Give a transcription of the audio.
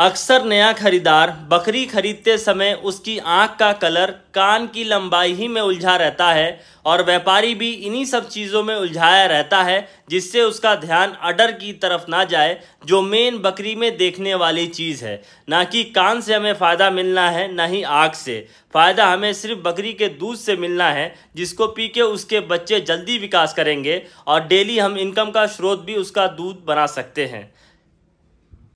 अक्सर नया खरीदार बकरी खरीदते समय उसकी आंख का कलर कान की लंबाई ही में उलझा रहता है और व्यापारी भी इन्हीं सब चीज़ों में उलझाया रहता है जिससे उसका ध्यान अडर की तरफ ना जाए जो मेन बकरी में देखने वाली चीज़ है ना कि कान से हमें फ़ायदा मिलना है ना ही आँख से फ़ायदा हमें सिर्फ बकरी के दूध से मिलना है जिसको पी के उसके बच्चे जल्दी विकास करेंगे और डेली हम इनकम का स्रोत भी उसका दूध बना सकते हैं